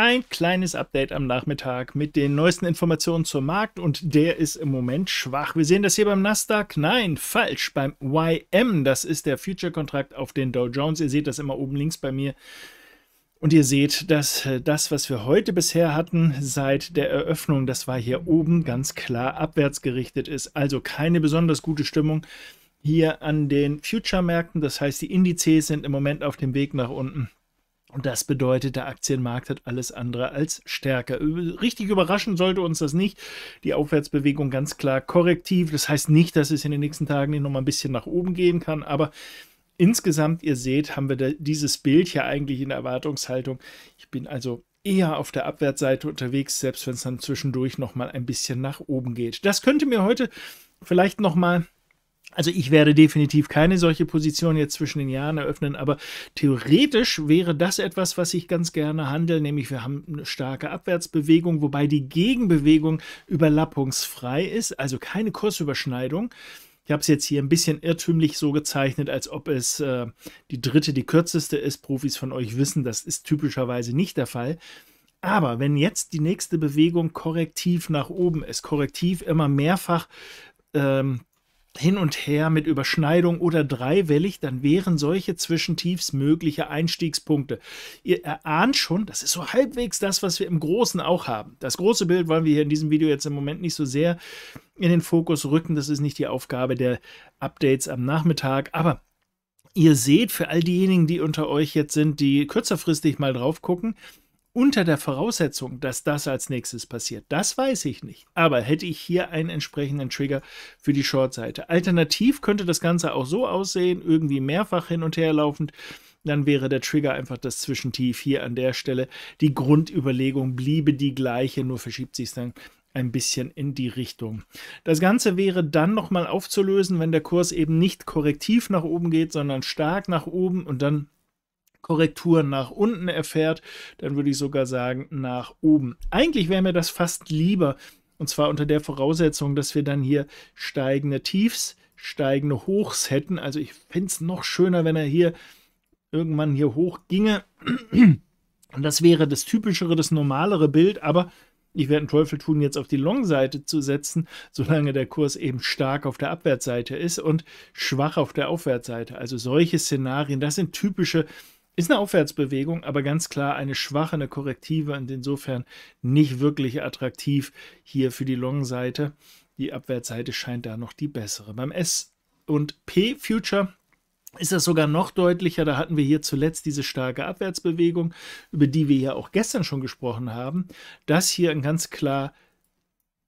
Ein kleines Update am Nachmittag mit den neuesten Informationen zum Markt und der ist im Moment schwach. Wir sehen das hier beim Nasdaq. Nein, falsch, beim YM. Das ist der Future-Kontrakt auf den Dow Jones. Ihr seht das immer oben links bei mir. Und ihr seht, dass äh, das, was wir heute bisher hatten seit der Eröffnung, das war hier oben ganz klar abwärts gerichtet ist. Also keine besonders gute Stimmung hier an den Future-Märkten. Das heißt, die Indizes sind im Moment auf dem Weg nach unten. Und das bedeutet, der Aktienmarkt hat alles andere als Stärke. Richtig überraschen sollte uns das nicht. Die Aufwärtsbewegung ganz klar korrektiv. Das heißt nicht, dass es in den nächsten Tagen nicht nochmal ein bisschen nach oben gehen kann, aber insgesamt, ihr seht, haben wir dieses Bild hier eigentlich in der Erwartungshaltung. Ich bin also eher auf der Abwärtsseite unterwegs, selbst wenn es dann zwischendurch nochmal ein bisschen nach oben geht. Das könnte mir heute vielleicht nochmal also ich werde definitiv keine solche Position jetzt zwischen den Jahren eröffnen, aber theoretisch wäre das etwas, was ich ganz gerne handle, nämlich wir haben eine starke Abwärtsbewegung, wobei die Gegenbewegung überlappungsfrei ist, also keine Kursüberschneidung. Ich habe es jetzt hier ein bisschen irrtümlich so gezeichnet, als ob es äh, die dritte, die kürzeste ist. Profis von euch wissen, das ist typischerweise nicht der Fall. Aber wenn jetzt die nächste Bewegung korrektiv nach oben ist, korrektiv immer mehrfach ähm, hin und her mit Überschneidung oder dreiwellig, dann wären solche Zwischentiefs mögliche Einstiegspunkte. Ihr erahnt schon, das ist so halbwegs das, was wir im Großen auch haben. Das große Bild wollen wir hier in diesem Video jetzt im Moment nicht so sehr in den Fokus rücken. Das ist nicht die Aufgabe der Updates am Nachmittag, aber ihr seht für all diejenigen, die unter euch jetzt sind, die kürzerfristig mal drauf gucken, unter der Voraussetzung, dass das als nächstes passiert. Das weiß ich nicht. Aber hätte ich hier einen entsprechenden Trigger für die Short-Seite. Alternativ könnte das Ganze auch so aussehen, irgendwie mehrfach hin und her laufend. Dann wäre der Trigger einfach das Zwischentief hier an der Stelle. Die Grundüberlegung bliebe die gleiche, nur verschiebt sich es dann ein bisschen in die Richtung. Das Ganze wäre dann nochmal aufzulösen, wenn der Kurs eben nicht korrektiv nach oben geht, sondern stark nach oben und dann Korrekturen nach unten erfährt, dann würde ich sogar sagen nach oben. Eigentlich wäre mir das fast lieber, und zwar unter der Voraussetzung, dass wir dann hier steigende Tiefs, steigende Hochs hätten. Also ich fände es noch schöner, wenn er hier irgendwann hier hoch ginge. Und das wäre das typischere, das normalere Bild, aber ich werde einen Teufel tun, jetzt auf die Long-Seite zu setzen, solange der Kurs eben stark auf der Abwärtsseite ist und schwach auf der Aufwärtsseite. Also solche Szenarien, das sind typische ist eine Aufwärtsbewegung, aber ganz klar eine schwache, eine korrektive und insofern nicht wirklich attraktiv hier für die Long-Seite. Die Abwärtsseite scheint da noch die bessere. Beim S und P Future ist das sogar noch deutlicher. Da hatten wir hier zuletzt diese starke Abwärtsbewegung, über die wir ja auch gestern schon gesprochen haben. Das hier ganz klar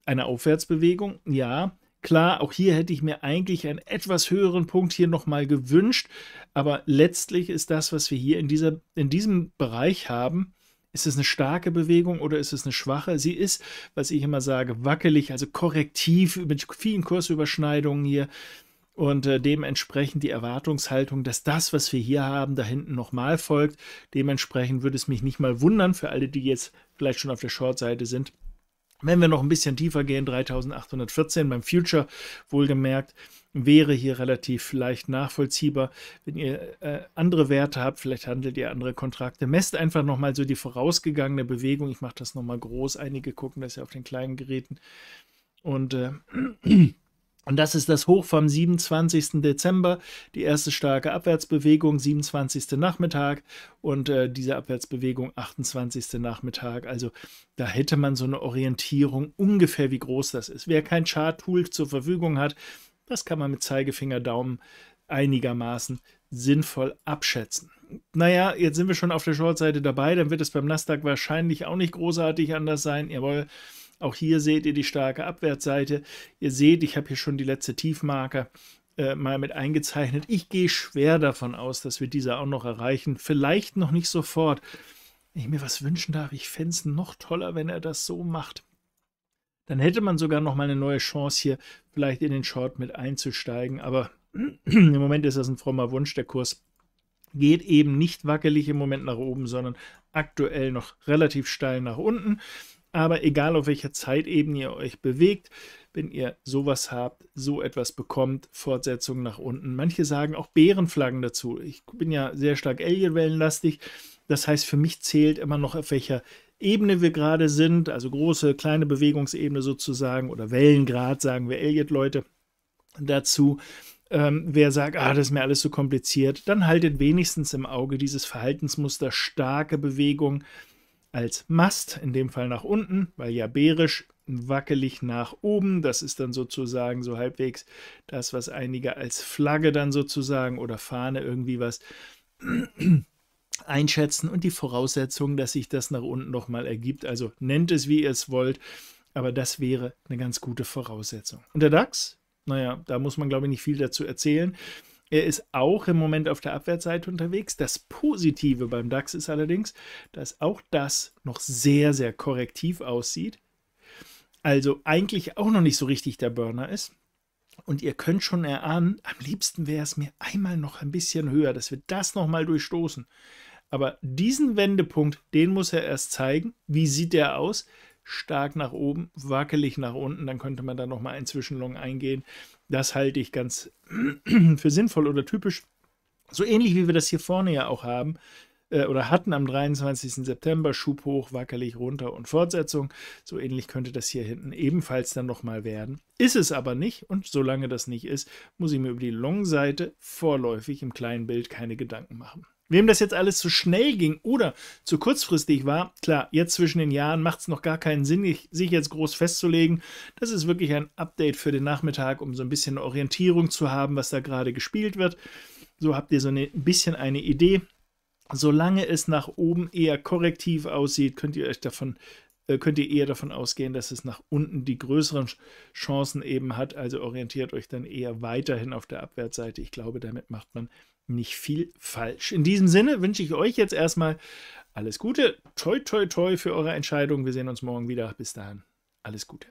eine Aufwärtsbewegung, ja, Klar, auch hier hätte ich mir eigentlich einen etwas höheren Punkt hier nochmal gewünscht, aber letztlich ist das, was wir hier in, dieser, in diesem Bereich haben, ist es eine starke Bewegung oder ist es eine schwache? Sie ist, was ich immer sage, wackelig, also korrektiv mit vielen Kursüberschneidungen hier und äh, dementsprechend die Erwartungshaltung, dass das, was wir hier haben, da hinten nochmal folgt. Dementsprechend würde es mich nicht mal wundern für alle, die jetzt vielleicht schon auf der Short-Seite sind, wenn wir noch ein bisschen tiefer gehen, 3814 beim Future wohlgemerkt, wäre hier relativ leicht nachvollziehbar. Wenn ihr äh, andere Werte habt, vielleicht handelt ihr andere Kontrakte, messt einfach nochmal so die vorausgegangene Bewegung. Ich mache das nochmal groß, einige gucken das ja auf den kleinen Geräten. Und äh, und das ist das Hoch vom 27. Dezember, die erste starke Abwärtsbewegung, 27. Nachmittag und äh, diese Abwärtsbewegung 28. Nachmittag. Also da hätte man so eine Orientierung ungefähr, wie groß das ist. Wer kein Chart-Tool zur Verfügung hat, das kann man mit Zeigefinger, Daumen einigermaßen sinnvoll abschätzen. Naja, jetzt sind wir schon auf der Short-Seite dabei, dann wird es beim Nasdaq wahrscheinlich auch nicht großartig anders sein. Jawohl, auch hier seht ihr die starke Abwärtsseite. Ihr seht, ich habe hier schon die letzte Tiefmarke äh, mal mit eingezeichnet. Ich gehe schwer davon aus, dass wir diese auch noch erreichen. Vielleicht noch nicht sofort. Wenn ich mir was wünschen darf, ich fände es noch toller, wenn er das so macht. Dann hätte man sogar noch mal eine neue Chance hier, vielleicht in den Short mit einzusteigen. Aber im Moment ist das ein frommer Wunsch. Der Kurs geht eben nicht wackelig im Moment nach oben, sondern aktuell noch relativ steil nach unten. Aber egal auf welcher Zeitebene ihr euch bewegt, wenn ihr sowas habt, so etwas bekommt, Fortsetzung nach unten. Manche sagen auch Bärenflaggen dazu. Ich bin ja sehr stark Alienwellenlastig. Das heißt, für mich zählt immer noch, auf welcher Ebene wir gerade sind, also große, kleine Bewegungsebene sozusagen oder Wellengrad, sagen wir Elliot-Leute dazu. Ähm, wer sagt, ah, das ist mir alles so kompliziert, dann haltet wenigstens im Auge dieses Verhaltensmuster starke Bewegung, als Mast, in dem Fall nach unten, weil ja bärisch wackelig nach oben. Das ist dann sozusagen so halbwegs das, was einige als Flagge dann sozusagen oder Fahne irgendwie was einschätzen und die Voraussetzung, dass sich das nach unten nochmal ergibt. Also nennt es, wie ihr es wollt, aber das wäre eine ganz gute Voraussetzung. Und der DAX, naja, da muss man, glaube ich, nicht viel dazu erzählen. Er ist auch im Moment auf der Abwärtsseite unterwegs. Das Positive beim DAX ist allerdings, dass auch das noch sehr, sehr korrektiv aussieht. Also eigentlich auch noch nicht so richtig der Burner ist. Und ihr könnt schon erahnen, am liebsten wäre es mir einmal noch ein bisschen höher, dass wir das nochmal durchstoßen. Aber diesen Wendepunkt, den muss er erst zeigen. Wie sieht der aus? stark nach oben, wackelig nach unten, dann könnte man da nochmal ein Zwischenlong eingehen. Das halte ich ganz für sinnvoll oder typisch. So ähnlich wie wir das hier vorne ja auch haben äh, oder hatten am 23. September, Schub hoch, wackelig runter und Fortsetzung. So ähnlich könnte das hier hinten ebenfalls dann nochmal werden. Ist es aber nicht und solange das nicht ist, muss ich mir über die Long-Seite vorläufig im kleinen Bild keine Gedanken machen. Wem das jetzt alles zu schnell ging oder zu kurzfristig war, klar, jetzt zwischen den Jahren macht es noch gar keinen Sinn, sich jetzt groß festzulegen. Das ist wirklich ein Update für den Nachmittag, um so ein bisschen eine Orientierung zu haben, was da gerade gespielt wird. So habt ihr so eine, ein bisschen eine Idee. Solange es nach oben eher korrektiv aussieht, könnt ihr euch davon äh, könnt ihr eher davon ausgehen, dass es nach unten die größeren Chancen eben hat. Also orientiert euch dann eher weiterhin auf der Abwärtsseite. Ich glaube, damit macht man nicht viel falsch. In diesem Sinne wünsche ich euch jetzt erstmal alles Gute. Toi, toi, toi für eure Entscheidung. Wir sehen uns morgen wieder. Bis dahin. Alles Gute.